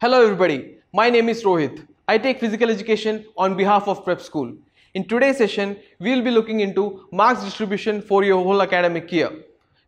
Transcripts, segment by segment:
Hello everybody, my name is Rohit. I take physical education on behalf of prep school. In today's session, we will be looking into marks distribution for your whole academic year.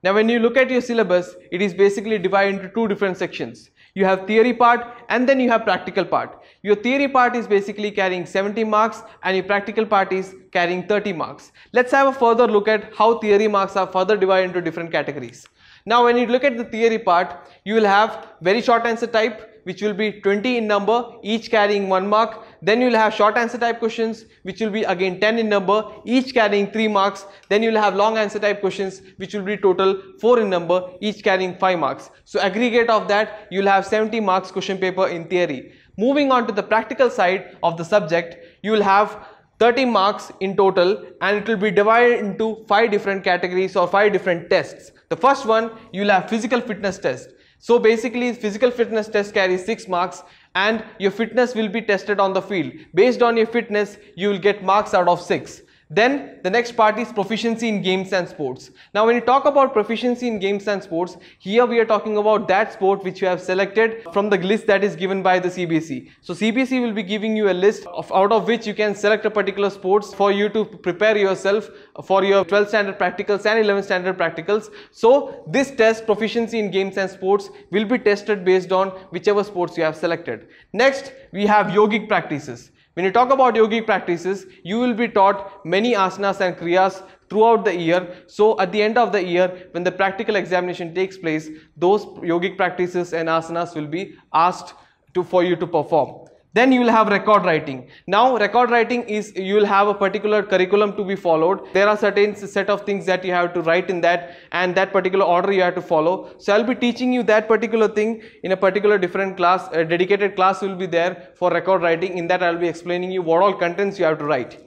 Now when you look at your syllabus, it is basically divided into two different sections. You have theory part and then you have practical part. Your theory part is basically carrying 70 marks and your practical part is carrying 30 marks. Let's have a further look at how theory marks are further divided into different categories. Now when you look at the theory part, you will have very short answer type, which will be 20 in number, each carrying 1 mark. Then you will have short answer type questions, which will be again 10 in number, each carrying 3 marks. Then you will have long answer type questions, which will be total 4 in number, each carrying 5 marks. So aggregate of that, you will have 70 marks question paper in theory. Moving on to the practical side of the subject, you will have 30 marks in total and it will be divided into 5 different categories or 5 different tests. The first one, you will have physical fitness test. So basically physical fitness test carries 6 marks and your fitness will be tested on the field. Based on your fitness, you will get marks out of 6. Then the next part is proficiency in games and sports. Now when you talk about proficiency in games and sports, here we are talking about that sport which you have selected from the list that is given by the CBC. So CBC will be giving you a list of out of which you can select a particular sports for you to prepare yourself for your 12th standard practicals and 11th standard practicals. So this test proficiency in games and sports will be tested based on whichever sports you have selected. Next we have yogic practices. When you talk about yogic practices, you will be taught many asanas and kriyas throughout the year. So at the end of the year, when the practical examination takes place, those yogic practices and asanas will be asked to, for you to perform then you will have record writing now record writing is you will have a particular curriculum to be followed there are certain set of things that you have to write in that and that particular order you have to follow so i'll be teaching you that particular thing in a particular different class a dedicated class will be there for record writing in that i'll be explaining you what all contents you have to write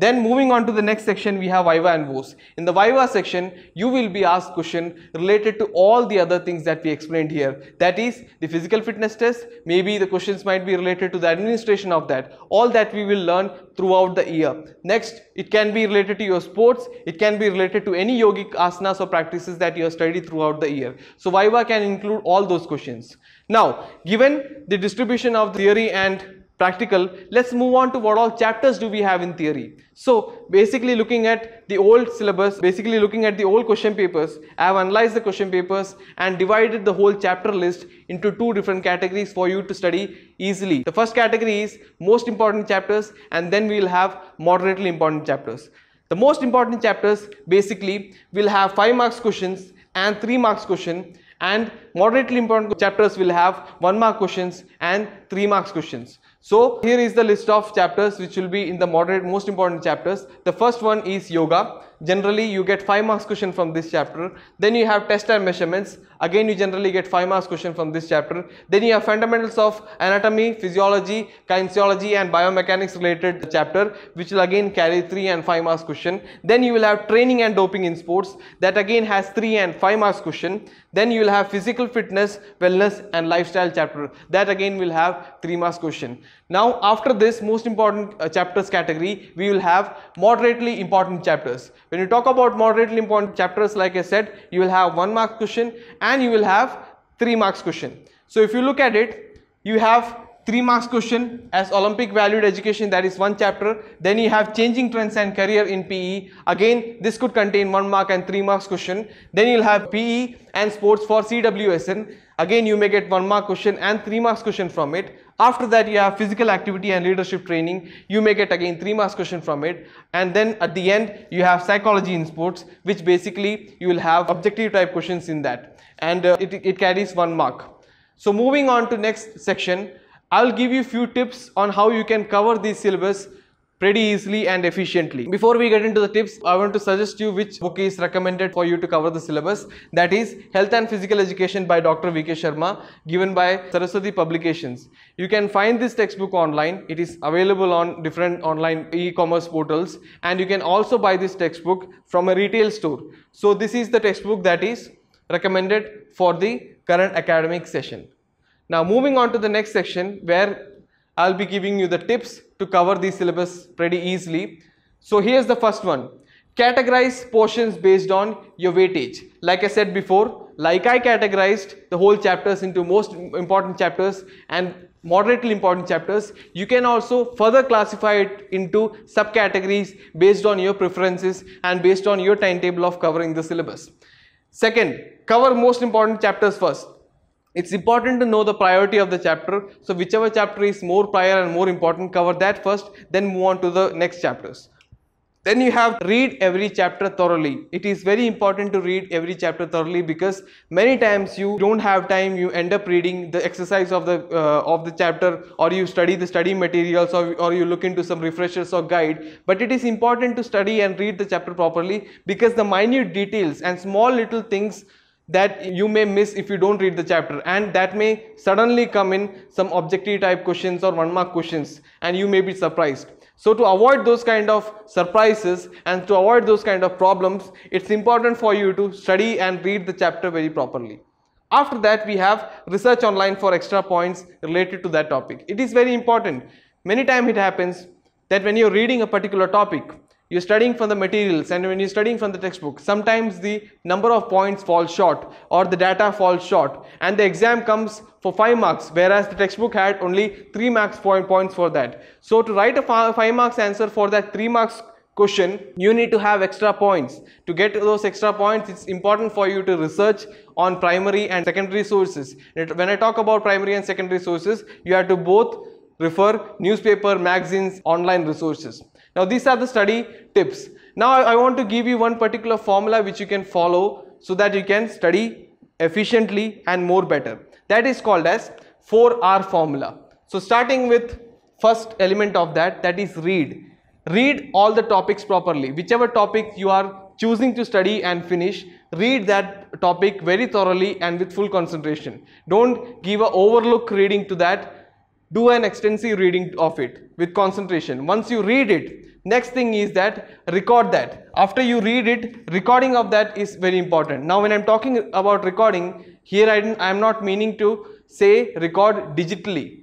then moving on to the next section, we have Viva and Vos. In the Viva section, you will be asked question related to all the other things that we explained here. That is the physical fitness test, maybe the questions might be related to the administration of that. All that we will learn throughout the year. Next, it can be related to your sports, it can be related to any yogic asanas or practices that you have studied throughout the year. So Viva can include all those questions. Now, given the distribution of theory and practical, let's move on to what all chapters do we have in theory. So basically looking at the old syllabus, basically looking at the old question papers, I have analyzed the question papers and divided the whole chapter list into two different categories for you to study easily. The first category is most important chapters and then we will have moderately important chapters. The most important chapters basically will have 5 marks questions and 3 marks question and moderately important chapters will have one mark questions and three marks questions. So here is the list of chapters which will be in the moderate most important chapters. The first one is yoga. Generally you get 5 marks question from this chapter. Then you have test and measurements. Again, you generally get 5 marks question from this chapter. Then you have fundamentals of anatomy, physiology, kinesiology and biomechanics related chapter which will again carry 3 and 5 marks question. Then you will have training and doping in sports that again has 3 and 5 marks question. Then you will have physical fitness, wellness and lifestyle chapter that again will have 3 marks question. Now after this most important uh, chapters category we will have moderately important chapters. When you talk about moderately important chapters like I said you will have 1 mark question and and you will have 3 marks question. So if you look at it, you have 3 marks question as Olympic valued education that is one chapter. Then you have changing trends and career in PE. Again, this could contain 1 mark and 3 marks question. Then you'll have PE and sports for CWSN. Again, you may get 1 mark question and 3 marks question from it. After that, you have physical activity and leadership training. You may get again three marks question from it. And then at the end, you have psychology in sports, which basically you will have objective type questions in that. And uh, it, it carries one mark. So moving on to next section, I'll give you few tips on how you can cover these syllabus pretty easily and efficiently. Before we get into the tips, I want to suggest you which book is recommended for you to cover the syllabus. That is Health and Physical Education by Dr. V.K. Sharma given by Saraswati Publications. You can find this textbook online. It is available on different online e-commerce portals and you can also buy this textbook from a retail store. So this is the textbook that is recommended for the current academic session. Now moving on to the next section where I'll be giving you the tips to cover the syllabus pretty easily. So here's the first one. Categorize portions based on your weightage. Like I said before, like I categorized the whole chapters into most important chapters and moderately important chapters, you can also further classify it into subcategories based on your preferences and based on your timetable of covering the syllabus. Second, cover most important chapters first. It's important to know the priority of the chapter. So whichever chapter is more prior and more important, cover that first, then move on to the next chapters. Then you have read every chapter thoroughly. It is very important to read every chapter thoroughly because many times you don't have time. You end up reading the exercise of the uh, of the chapter, or you study the study materials, or or you look into some refreshers or guide. But it is important to study and read the chapter properly because the minute details and small little things that you may miss if you don't read the chapter and that may suddenly come in some objective type questions or one mark questions and you may be surprised. So to avoid those kind of surprises and to avoid those kind of problems, it's important for you to study and read the chapter very properly. After that, we have research online for extra points related to that topic. It is very important. Many times it happens that when you're reading a particular topic, you're studying from the materials and when you're studying from the textbook, sometimes the number of points falls short or the data falls short and the exam comes for 5 marks whereas the textbook had only 3 marks points for that. So to write a 5 marks answer for that 3 marks question you need to have extra points to get those extra points it's important for you to research on primary and secondary sources when i talk about primary and secondary sources you have to both refer newspaper, magazines, online resources. Now these are the study tips. Now I, want to give you one particular formula which you can follow so that you can study efficiently and more better. That is called as 4R formula. So starting with first element of that that is read. Read all the topics properly. Whichever topic you are choosing to study and finish, read that topic very thoroughly and with full concentration. Don't give a overlook reading to that do an extensive reading of it with concentration. Once you read it, next thing is that record that. After you read it, recording of that is very important. Now when I'm talking about recording, here I am not meaning to say record digitally.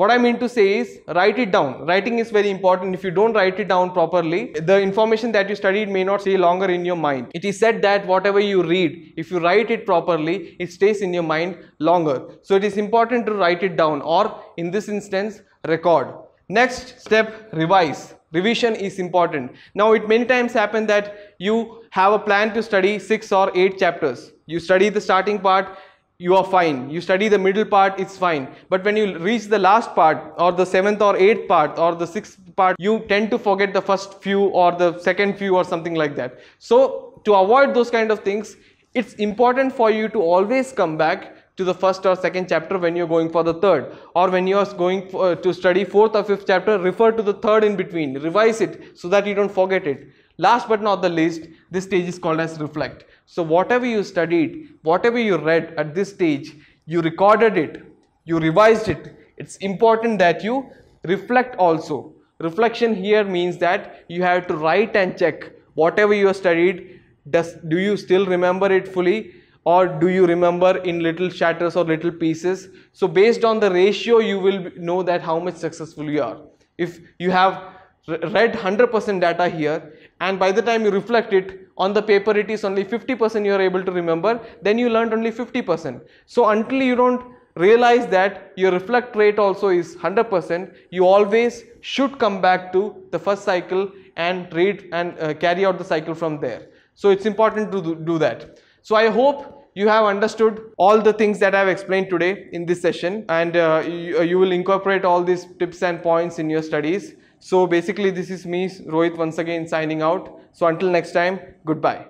What I mean to say is write it down. Writing is very important. If you don't write it down properly, the information that you studied may not stay longer in your mind. It is said that whatever you read, if you write it properly, it stays in your mind longer. So it is important to write it down or in this instance, record. Next step, revise. Revision is important. Now it many times happen that you have a plan to study 6 or 8 chapters. You study the starting part, you are fine. You study the middle part, it's fine. But when you reach the last part or the seventh or eighth part or the sixth part, you tend to forget the first few or the second few or something like that. So to avoid those kind of things, it's important for you to always come back to the first or second chapter when you're going for the third or when you're going for, uh, to study fourth or fifth chapter refer to the third in between revise it so that you don't forget it last but not the least this stage is called as reflect so whatever you studied, whatever you read at this stage, you recorded it, you revised it. It's important that you reflect also. Reflection here means that you have to write and check whatever you studied. Does, do you still remember it fully? or do you remember in little shatters or little pieces so based on the ratio you will know that how much successful you are if you have read 100% data here and by the time you reflect it on the paper it is only 50% you are able to remember then you learned only 50% so until you don't realize that your reflect rate also is 100% you always should come back to the first cycle and read and uh, carry out the cycle from there so it's important to do that so i hope you have understood all the things that I have explained today in this session and uh, you, uh, you, will incorporate all these tips and points in your studies. So basically this is me Rohit once again signing out. So until next time, goodbye.